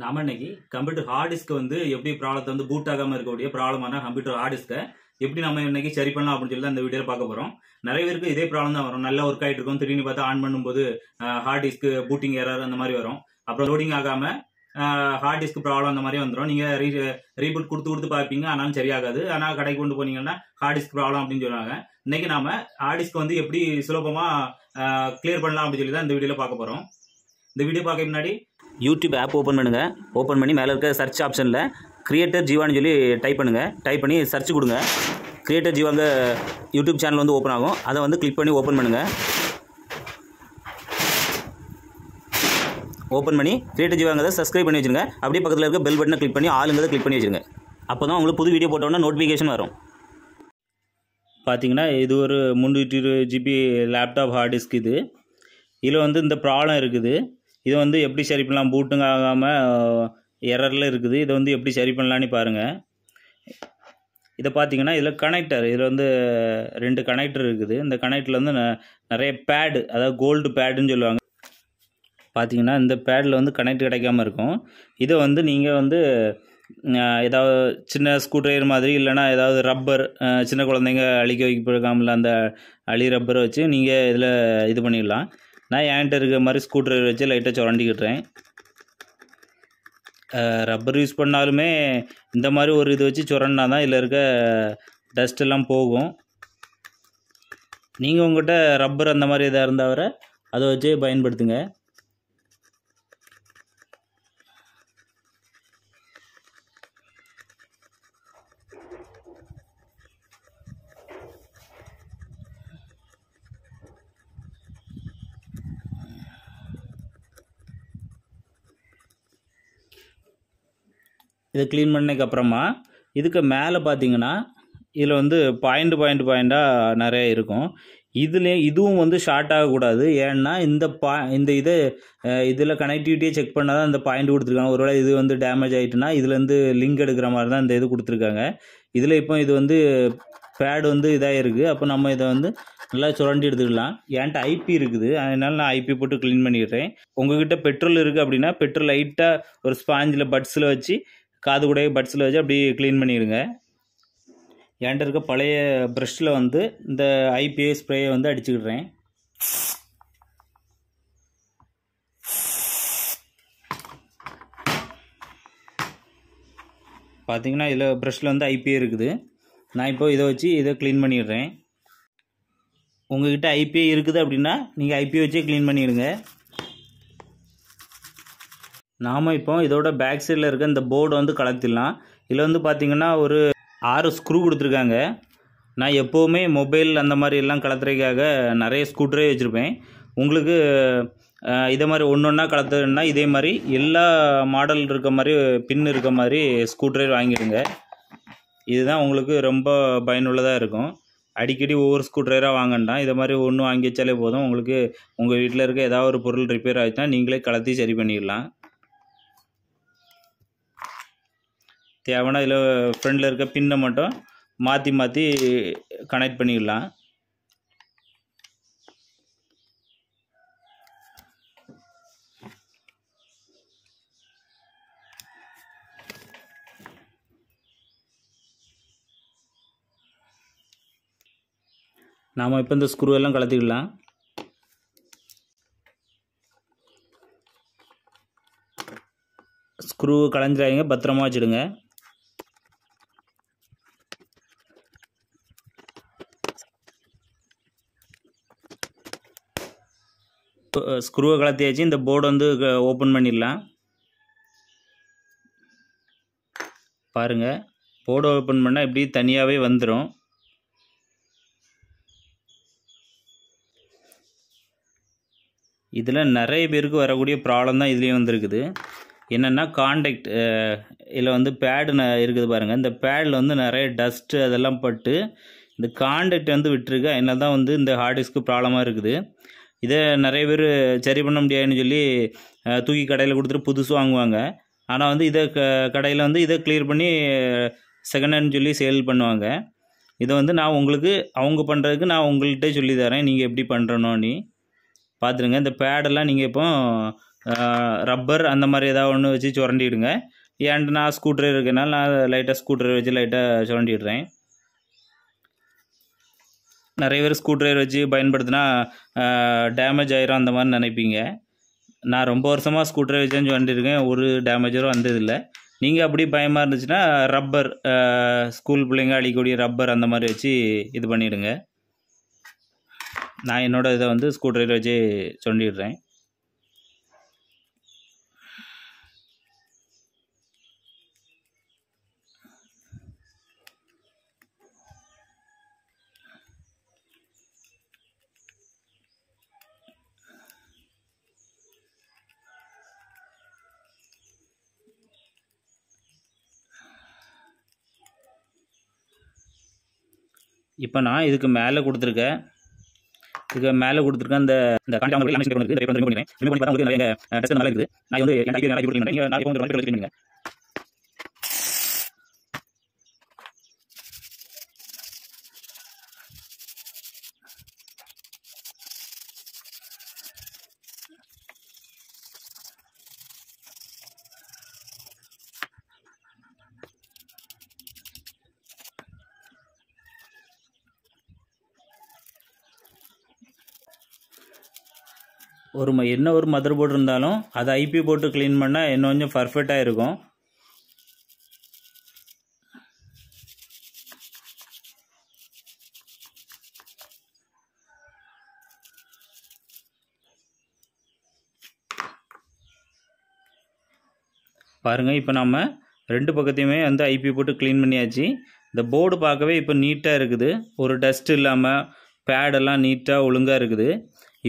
நாம இன்னைக்கு computer heart disk வந்து எப்படி ப்ராப்ளத்தை வந்து பூட் ஆகாமல் இருக்கக்கூடிய ப்ராப்ளமான கம்ப்யூட்டர் ஹார்ட் டிஸ்க்கை எப்படி நம்ம இன்னைக்கு சரி பண்ணலாம் அப்படின்னு சொல்லி அந்த வீடியோவில் பார்க்க போகிறோம் நிறைய பேருக்கு இதே ப்ராப்ளம் தான் வரும் நல்லா ஒர்க் ஆகிட்டு இருக்கும் திடீர்னு பார்த்து ஆன் பண்ணும்போது ஹார்ட் டிஸ்க் பூட்டிங் ஏறாரு அந்த மாதிரி வரும் அப்புறம் லோடிங் ஆகாமல் ஹார்ட் டிஸ்க் ப்ராப்ளம் அந்த மாதிரி வந்துடும் நீங்கள் ரீ ரீபூட் கொடுத்து கொடுத்து பார்ப்பீங்க ஆனாலும் சரியாகாது ஆனால் கடைக்கு கொண்டு போனீங்கன்னா ஹார்ட் டிஸ்க் ப்ராப்ளம் அப்படின்னு சொல்லுவாங்க இன்னைக்கு நாம ஹார்ட் டிஸ்க் வந்து எப்படி சுலபமாக கிளியர் பண்ணலாம் அப்படின்னு சொல்லி தான் இந்த வீடியோவில் பார்க்க போகிறோம் இந்த வீடியோ பார்க்க முன்னாடி யூடியூப் ஆப் ஓப்பன் பண்ணுங்கள் ஓப்பன் பண்ணி மேலே இருக்க சர்ச் ஆப்ஷனில் க்ரியேட்டர் ஜீவான்னு சொல்லி டைப் பண்ணுங்கள் டைப் பண்ணி சர்ச் கொடுங்க க்ரியேட்டர் ஜீவாங்க யூடியூப் சேனல் வந்து ஓப்பன் ஆகும் அதை வந்து கிளிக் பண்ணி ஓப்பன் பண்ணுங்கள் ஓப்பன் பண்ணி கிரியேட்டர் ஜீவாங்கிறத சப்ஸ்கிரைப் பண்ணி வச்சுருங்க அப்படியே பக்கத்தில் இருக்க பெல் பட்டனை கிளிக் பண்ணி ஆளுங்கிறத கிளிக் பண்ணி வச்சுருங்க அப்போ தான் உங்களுக்கு புது வீடியோ போட்டோன்னா நோட்டிஃபிகேஷன் வரும் பார்த்தீங்கன்னா இது ஒரு முந்நூற்றி இருபது ஜிபி லேப்டாப் ஹார்ட் டிஸ்க் இது இதில் வந்து இந்த ப்ராப்ளம் இருக்குது இதை வந்து எப்படி சரி பண்ணலாம் பூட்டுங்க ஆகாமல் எரரில் இருக்குது இதை வந்து எப்படி சரி பண்ணலான்னு பாருங்கள் இதை பார்த்தீங்கன்னா இதில் கனெக்டர் இதில் வந்து ரெண்டு கனெக்டர் இருக்குது இந்த கனெக்டரில் வந்து நிறைய பேடு அதாவது கோல்டு பேடுன்னு சொல்லுவாங்க பார்த்தீங்கன்னா இந்த பேடில் வந்து கனெக்ட் கிடைக்காம இருக்கும் இதை வந்து நீங்கள் வந்து ஏதாவது சின்ன ஸ்க்ரூ ட்ரைவர் மாதிரி இல்லைனா ஏதாவது ரப்பர் சின்ன குழந்தைங்க அழிக்க வைக்க போயிருக்காமல அந்த அழி ரப்பரை வச்சு நீங்கள் இதில் இது பண்ணிடலாம் நான் என்கிட்ட இருக்கிற மாதிரி ஸ்க்ரூ ட்ரைவர் வச்சு லைட்டாக சுரண்டிக்கிட்டுறேன் ரப்பர் யூஸ் பண்ணாலுமே இந்த மாதிரி ஒரு இது வச்சு சுரண்டா தான் இதில் இருக்க டஸ்ட் எல்லாம் போகும் நீங்கள் உங்கள்கிட்ட ரப்பர் அந்த மாதிரி இதாக இருந்தால் வர அதை வச்சே பயன்படுத்துங்க இது க்ளீன் பண்ணதுக்கப்புறமா இதுக்கு மேலே பார்த்தீங்கன்னா இதில் வந்து பாயிண்ட் பாயிண்ட் பாயிண்ட்டாக நிறைய இருக்கும் இதுலே இதுவும் வந்து ஷார்ட் ஆகக்கூடாது ஏன்னா இந்த பா இந்த இதை இதில் கனெக்டிவிட்டியை செக் பண்ணால் தான் இந்த பாயிண்ட் கொடுத்துருக்காங்க ஒருவேளை இது வந்து டேமேஜ் ஆகிட்டுனா இதுலேருந்து லிங்க் எடுக்கிற மாதிரி தான் இந்த இது கொடுத்துருக்காங்க இதில் இப்போ இது வந்து பேடு வந்து இதாக இருக்குது அப்போ நம்ம இதை வந்து நல்லா சுரண்டி எடுத்துக்கலாம் என்கிட்ட ஐபி இருக்குது அதனால் நான் ஐபி போட்டு க்ளீன் பண்ணிடுறேன் கிட்டே பெட்ரோல் இருக்குது அப்படின்னா பெட்ரோல் லைட்டாக ஒரு ஸ்பாஞ்சில் பட்ஸில் வச்சு காது கூட பட்ஸில் வச்சு அப்படியே க்ளீன் பண்ணிடுங்க என்கிட்ட இருக்க பழைய ப்ரெஷ்ஷில் வந்து இந்த ஐபிஏ ஸ்ப்ரேயை வந்து அடிச்சுக்கிடுறேன் பார்த்தீங்கன்னா இதில் ப்ரெஷ்ஷில் வந்து ஐபிஏ இருக்குது நான் இப்போ இதை வச்சு இதை க்ளீன் பண்ணிடுறேன் உங்கள்கிட்ட ஐபிஏ இருக்குது அப்படின்னா நீங்கள் ஐபிஏ வச்சே க்ளீன் பண்ணிடுங்க நாம் இப்போ இதோட பேக் சைடில் இருக்க இந்த போர்டு வந்து கலத்திடலாம் இதில் வந்து பார்த்திங்கன்னா ஒரு ஆறு ஸ்க்ரூ கொடுத்துருக்காங்க நான் எப்போவுமே மொபைல் அந்த மாதிரி எல்லாம் கலத்துறதுக்காக நிறைய ஸ்க்ரூ ட்ரைவ் வச்சுருப்பேன் உங்களுக்கு இதே மாதிரி ஒன்று ஒன்றா கலத்துனா இதே மாதிரி எல்லா மாடல் இருக்க மாதிரி பின் இருக்க மாதிரி ஸ்க்ரூ ட்ரைவ் வாங்கிடுங்க இதுதான் உங்களுக்கு ரொம்ப பயனுள்ளதாக இருக்கும் அடிக்கடி ஒவ்வொரு ஸ்க்ரூ ட்ரைவராக வாங்கண்டாம் இதை மாதிரி ஒன்று வாங்கி வச்சாலே போதும் உங்களுக்கு உங்கள் வீட்டில் இருக்க ஏதாவது ஒரு பொருள் ரிப்பேர் ஆகிடுச்சுன்னா நீங்களே கலத்தி சரி பண்ணிடலாம் தேவைனா இதில் ஃப்ரெண்டில் இருக்க பின்னை மட்டும் மாற்றி மாற்றி கனெக்ட் பண்ணிக்கலாம் நாம் இப்போ இந்த ஸ்க்ரூ எல்லாம் கலத்திக்கலாம் ஸ்க்ரூ களைஞ்சிடாதீங்க பத்திரமா வச்சுடுங்க ஸ்க்ரூவை கலத்தியாச்சு இந்த போர்டு வந்து ஓப்பன் பண்ணிடலாம் பாருங்கள் போர்டு ஓப்பன் பண்ணால் இப்படி தனியாகவே வந்துடும் இதில் நிறைய பேருக்கு வரக்கூடிய ப்ராப்ளம் தான் இதுலேயும் வந்துருக்குது என்னென்னா காண்டக்ட் இதில் வந்து பேடு இருக்குது பாருங்கள் இந்த பேடில் வந்து நிறைய டஸ்ட்டு அதெல்லாம் பட்டு இந்த காண்டக்ட் வந்து விட்டுருக்கு அதனால தான் வந்து இந்த ஹார்ட் டிஸ்க்கு ப்ராப்ளமாக இருக்குது இதை நிறைய பேர் சரி பண்ண முடியாதுன்னு சொல்லி தூக்கி கடையில் கொடுத்துட்டு புதுசு வாங்குவாங்க ஆனால் வந்து இதை க கடையில் வந்து இதை கிளியர் பண்ணி செகண்ட் ஹேண்ட் சொல்லி சேல் பண்ணுவாங்க இதை வந்து நான் உங்களுக்கு அவங்க பண்ணுறதுக்கு நான் உங்கள்கிட்ட சொல்லி தரேன் நீங்கள் எப்படி பண்ணுறணும்னு பார்த்துருங்க இந்த பேடெல்லாம் நீங்கள் இப்போ ரப்பர் அந்த மாதிரி ஏதாவது ஒன்று வச்சு சுரண்டிடுங்க ஏன்ட்டு நான் ஸ்கூட்ரு இருக்கனால நான் லைட்டாக ஸ்கூட்ரு வச்சு லைட்டாக சுரண்டிடுறேன் நிறைய பேர் ஸ்க்ரூ ட்ரைவர் வச்சு பயன்படுத்தினா டேமேஜ் ஆயிரும் அந்த மாதிரி நினைப்பீங்க நான் ரொம்ப வருஷமாக ஸ்க்ரூ ட்ரைவர் வச்சு வந்துருக்கேன் ஒரு டேமேஜரும் வந்ததில்லை நீங்கள் அப்படி பயமாக இருந்துச்சுன்னா ரப்பர் ஸ்கூல் பிள்ளைங்க அழிக்கக்கூடிய ரப்பர் அந்த மாதிரி வச்சு இது பண்ணிவிடுங்க நான் என்னோடய இதை வந்து ஸ்க்ரூ ட்ரைவர் வச்சு சொல்லிடுறேன் இப்போ நான் இதுக்கு மேலே கொடுத்துருக்கேன் இதுக்கு மேலே கொடுத்துருக்கேன் அந்த இந்த நான் வந்து நீங்கள் நாளைக்கு வந்து ஒரு என்ன ஒரு மதர் போர்டு இருந்தாலும் அதை ஐபி போட்டு க்ளீன் பண்ணால் இன்னும் கொஞ்சம் பர்ஃபெக்டாக இருக்கும் பாருங்கள் இப்போ நம்ம ரெண்டு பக்கத்தையுமே வந்து ஐபி போட்டு க்ளீன் பண்ணியாச்சு இந்த போர்டு பார்க்கவே இப்போ நீட்டாக இருக்குது ஒரு டஸ்ட் இல்லாமல் பேடெல்லாம் நீட்டாக ஒழுங்காக இருக்குது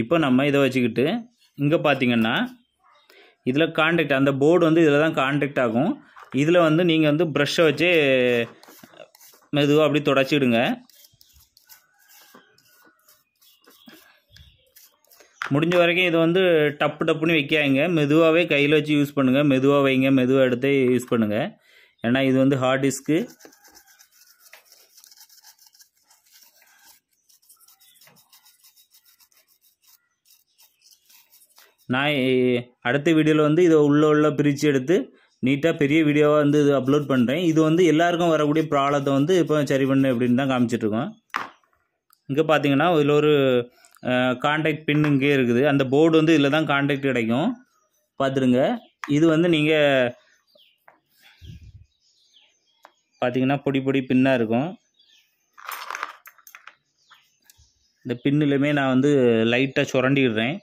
இப்போ நம்ம இதை வச்சுக்கிட்டு இங்கே பார்த்தீங்கன்னா இதில் கான்டாக்ட் அந்த போர்டு வந்து இதில் தான் கான்டாக்ட் ஆகும் இதில் வந்து நீங்கள் வந்து ப்ரெஷ்ஷை வச்சு மெதுவாக அப்படி தொடச்சிடுங்க முடிஞ்ச வரைக்கும் இது வந்து டப்பு டப்புன்னு வைக்காங்க மெதுவாகவே கையில் வச்சு யூஸ் பண்ணுங்கள் மெதுவாக வைங்க மெதுவாக எடுத்து யூஸ் பண்ணுங்கள் ஏன்னா இது வந்து ஹார்ட் டிஸ்க்கு நான் அடுத்த வீடியோவில் வந்து இதை உள்ள உள்ள பிரித்து எடுத்து நீட்டாக பெரிய வீடியோவாக வந்து இது அப்லோட் பண்ணுறேன் இது வந்து எல்லாருக்கும் வரக்கூடிய ப்ராப்ளத்தை வந்து இப்போ சரி பண்ணு அப்படின்னு தான் காமிச்சிட்ருக்கோம் இங்கே பார்த்தீங்கன்னா இதில் ஒரு காண்டாக்ட் பின் இங்கே இருக்குது அந்த போர்டு வந்து இதில் தான் காண்டாக்ட் கிடைக்கும் பார்த்துருங்க இது வந்து நீங்கள் பார்த்தீங்கன்னா பொடி பொடி பின்னாக இருக்கும் இந்த பின்னிலுமே நான் வந்து லைட்டாக சுரண்டிடுறேன்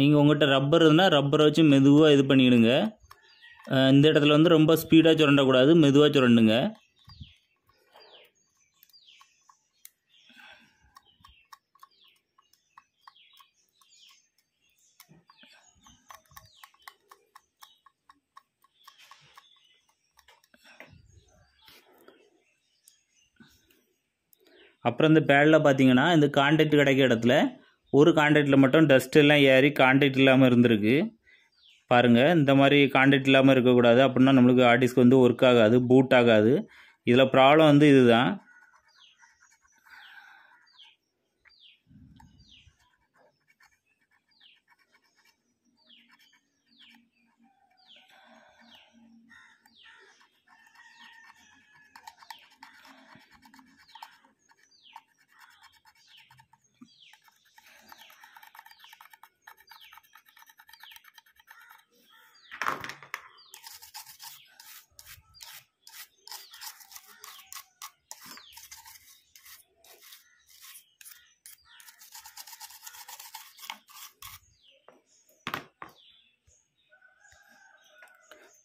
நீங்கள் உங்கள்கிட்ட ரப்பர் இருந்தால் ரப்பரை வச்சு மெதுவாக இது பண்ணிவிடுங்க இந்த இடத்துல வந்து ரொம்ப ஸ்பீடாக சுரண்டக்கூடாது மெதுவாக சுரண்டுங்க அப்புறம் இந்த பேடில் பார்த்தீங்கன்னா இந்த கான்டாக்ட் கிடைக்கிற இடத்துல ஒரு கான்ட்ராக்டில் மட்டும் டஸ்ட் எல்லாம் ஏறி கான்ட்ராக்ட் இல்லாமல் இருந்திருக்கு பாருங்கள் இந்த மாதிரி கான்ட்ராக்ட் இல்லாமல் இருக்கக்கூடாது அப்படின்னா நம்மளுக்கு ஆர்டிஸ்க்கு வந்து ஒர்க் ஆகாது பூட் ஆகாது இதில் ப்ராப்ளம் வந்து இதுதான்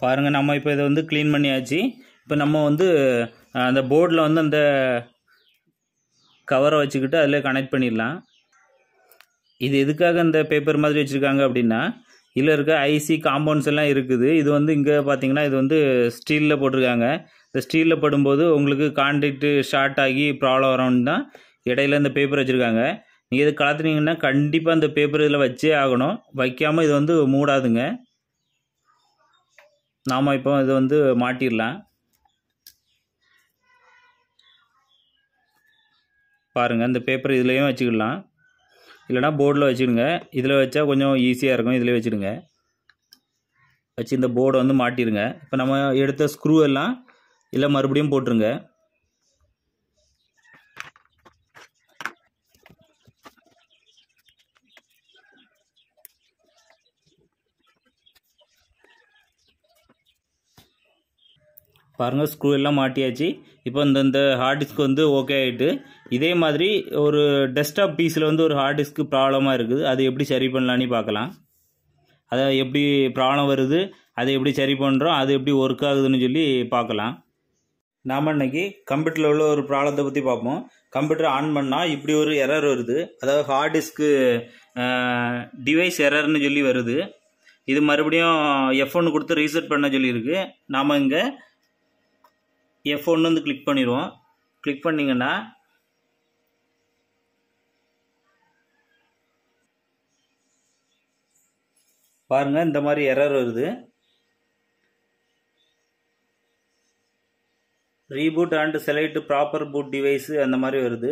பாருங்கள் நம்ம இப்போ இதை வந்து க்ளீன் பண்ணியாச்சு இப்போ நம்ம வந்து அந்த போர்டில் வந்து அந்த கவரை வச்சுக்கிட்டு அதில் கனெக்ட் பண்ணிடலாம் இது எதுக்காக இந்த பேப்பர் மாதிரி வச்சுருக்காங்க அப்படின்னா இதில் இருக்க ஐசி காம்பவுண்ட்ஸ் எல்லாம் இருக்குது இது வந்து இங்கே பார்த்தீங்கன்னா இது வந்து ஸ்டீலில் போட்டிருக்காங்க இந்த ஸ்டீலில் படும்போது உங்களுக்கு கான்ட்ராக்ட் ஷார்ட் ஆகி ப்ராப்ளம் வரணும்னு தான் இடையில இந்த பேப்பர் வச்சுருக்காங்க நீங்கள் இது கலத்துனீங்கன்னா கண்டிப்பாக அந்த பேப்பர் இதில் வச்சே ஆகணும் வைக்காமல் இது வந்து மூடாதுங்க நாம் இப்போ இது வந்து மாட்டிடலாம் பாருங்கள் இந்த பேப்பர் இதுலேயும் வச்சுக்கிடலாம் இல்லைனா போர்டில் வச்சுடுங்க இதில் வச்சா கொஞ்சம் ஈஸியாக இருக்கும் இதில் வச்சுடுங்க வச்சு இந்த போர்டை வந்து மாட்டிடுங்க இப்போ நம்ம எடுத்த ஸ்க்ரூ எல்லாம் இல்லை மறுபடியும் போட்டுருங்க பாருங்கள் ஸ்க்ரூ எல்லாம் மாட்டியாச்சு இப்போ இந்த இந்த ஹார்ட் டிஸ்க் வந்து ஓகே ஆகிட்டு இதே மாதிரி ஒரு டெஸ்க்டாப் பீஸில் வந்து ஒரு ஹார்ட் டிஸ்க்கு ப்ராப்ளமாக இருக்குது அது எப்படி சரி பண்ணலான்னு பார்க்கலாம் அதை எப்படி ப்ராப்ளம் வருது அதை எப்படி சரி பண்ணுறோம் அது எப்படி ஒர்க் ஆகுதுன்னு சொல்லி பார்க்கலாம் நாம் இன்றைக்கி கம்ப்யூட்டரில் உள்ள ஒரு ப்ராப்ளத்தை பற்றி பார்ப்போம் கம்ப்யூட்டர் ஆன் பண்ணால் இப்படி ஒரு எரர் வருது அதாவது ஹார்ட் டிஸ்க்கு டிவைஸ் எரர்னு சொல்லி வருது இது மறுபடியும் எஃப் ஒன்று கொடுத்து ரீசெட் பண்ண சொல்லியிருக்கு நாம் இங்கே எஃப் ஒன்று வந்து கிளிக் பண்ணிடுவோம் கிளிக் பண்ணிங்கன்னா பாருங்கள் இந்த மாதிரி எரர் வருது reboot and select proper boot device அந்த மாதிரி வருது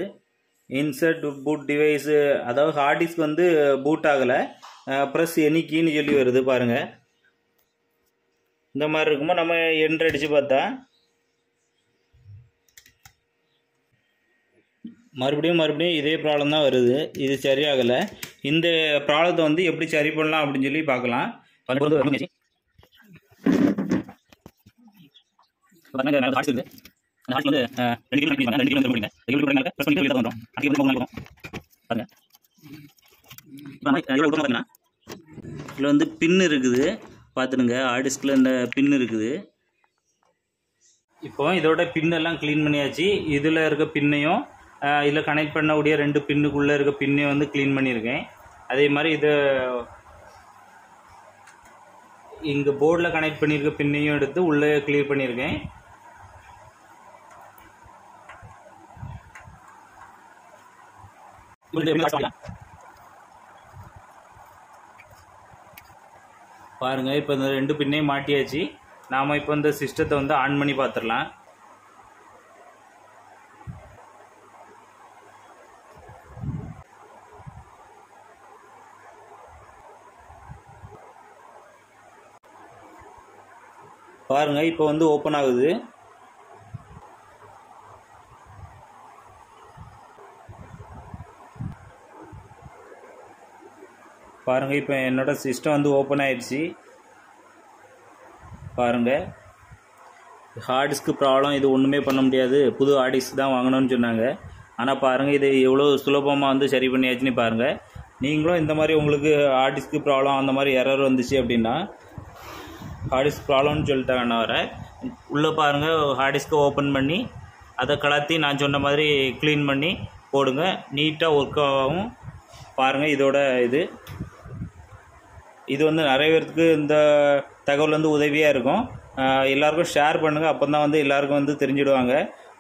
இன்சர்ட் பூட் டிவைஸு அதாவது ஹார்ட் டிஸ்க் வந்து பூட் ஆகலை ப்ரெஸ் எண்ணிக்கின்னு சொல்லி வருது பாருங்கள் இந்த மாதிரி இருக்குமோ நம்ம என்ட்ரு பார்த்தா மறுபடியும் மறுபடியும் இதே ப்ராப்ளம் தான் வருது இது சரியாகலை இந்த ப்ராப்ளத்தை வந்து எப்படி சரி பண்ணலாம் அப்படின்னு சொல்லி பார்க்கலாம் இதில் வந்து பின் இருக்குது பார்த்துடுங்க ஆடிஸ்கில் இந்த பின் இருக்குது இப்போ இதோட பின்னெல்லாம் க்ளீன் பண்ணியாச்சு இதில் இருக்க பின்னையும் இதில் கனெக்ட் பண்ணக்கூடிய ரெண்டு பின்னுக்குள்ளே இருக்க பின்னே வந்து க்ளீன் பண்ணியிருக்கேன் அதே மாதிரி இதை இங்கே போர்டில் கனெக்ட் பண்ணியிருக்க பின்னையும் எடுத்து உள்ளே கிளியர் பண்ணியிருக்கேன் பாருங்கள் இப்போ இந்த ரெண்டு பின்னையும் மாட்டியாச்சு நாம் இப்போ இந்த சிஸ்டத்தை வந்து ஆன் பண்ணி பார்த்துடலாம் பாருங்கள் இப்போ வந்து ஓப்பன் ஆகுது பாருங்கள் இப்போ என்னோடய சிஸ்டம் வந்து ஓப்பன் ஆயிடுச்சு பாருங்கள் ஹார்ட் டிஸ்க்கு ப்ராப்ளம் இது ஒன்றுமே பண்ண முடியாது புது ஹார்ட் டிஸ்க் தான் வாங்கணும்னு சொன்னாங்க ஆனால் பாருங்கள் இது எவ்வளோ சுலபமாக வந்து சரி பண்ணியாச்சுன்னு பாருங்கள் நீங்களும் இந்த மாதிரி உங்களுக்கு ஹார்ட் டிஸ்க்கு ப்ராப்ளம் அந்த மாதிரி எரர் வந்துச்சு அப்படின்னா ஹார்டிஸ்க் ப்ராப்ளம்னு நான் வர உள்ளே பாருங்கள் ஹார்டிஸ்க்கை ஓப்பன் பண்ணி அதை கலத்தி நான் சொன்ன மாதிரி க்ளீன் பண்ணி போடுங்க நீட்டாக ஒர்க் ஆகும் பாருங்கள் இதோட இது இது வந்து நிறைய பேருக்கு இந்த தகவல் வந்து உதவியாக இருக்கும் எல்லாருக்கும் ஷேர் பண்ணுங்கள் அப்போ தான் வந்து எல்லாருக்கும் வந்து தெரிஞ்சிடுவாங்க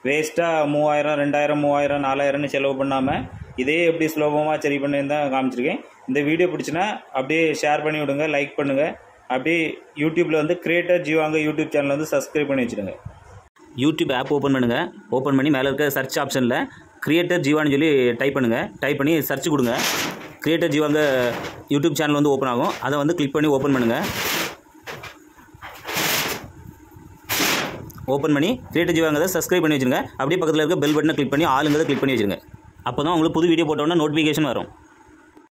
வேஸ்ட்டாக மூவாயிரம் ரெண்டாயிரம் மூவாயிரம் நாலாயிரம்னு செலவு பண்ணாமல் இதே எப்படி சுலபமாக சரி பண்ணி தான் காமிச்சிருக்கேன் இந்த வீடியோ பிடிச்சினா அப்படியே ஷேர் பண்ணி விடுங்க லைக் பண்ணுங்கள் அப்படியே யூடியூப்பில் வந்து கிரியேட்டர் ஜீவாங்க யூடியூப் சேனல் வந்து சப்ஸ்கிரைப் பண்ணி வச்சுருங்க யூடியூப் ஆப் ஓப்பன் பண்ணுங்கள் ஓப்பன் பண்ணி மேலே இருக்க சர்ச் ஆப்ஷனில் கிரியேட்டர் ஜீவான்னு சொல்லி டைப் பண்ணுங்கள் டைப் பண்ணி சர்ச் கொடுங்க கிரியேட்டர் ஜீவாங்க யூடியூப் சேனல் வந்து ஓப்பன் ஆகும் அதை வந்து கிளிக் பண்ணி ஓப்பன் பண்ணுங்கள் ஓப்பன் பண்ணி கிரியேட்டர் ஜீவாங்கிறத சப்ஸ்கிரைப் பண்ணி வச்சுருங்க அப்படியே பக்கத்தில் இருக்க பெல் பட்டனை கிளிக் பண்ணி ஆளுங்கிறத கிளிக் பண்ணி வச்சுருங்க அப்போ தான் உங்களுக்கு புது வீடியோ போட்டோன்னா நோட்டிஃபிகேஷன் வரும்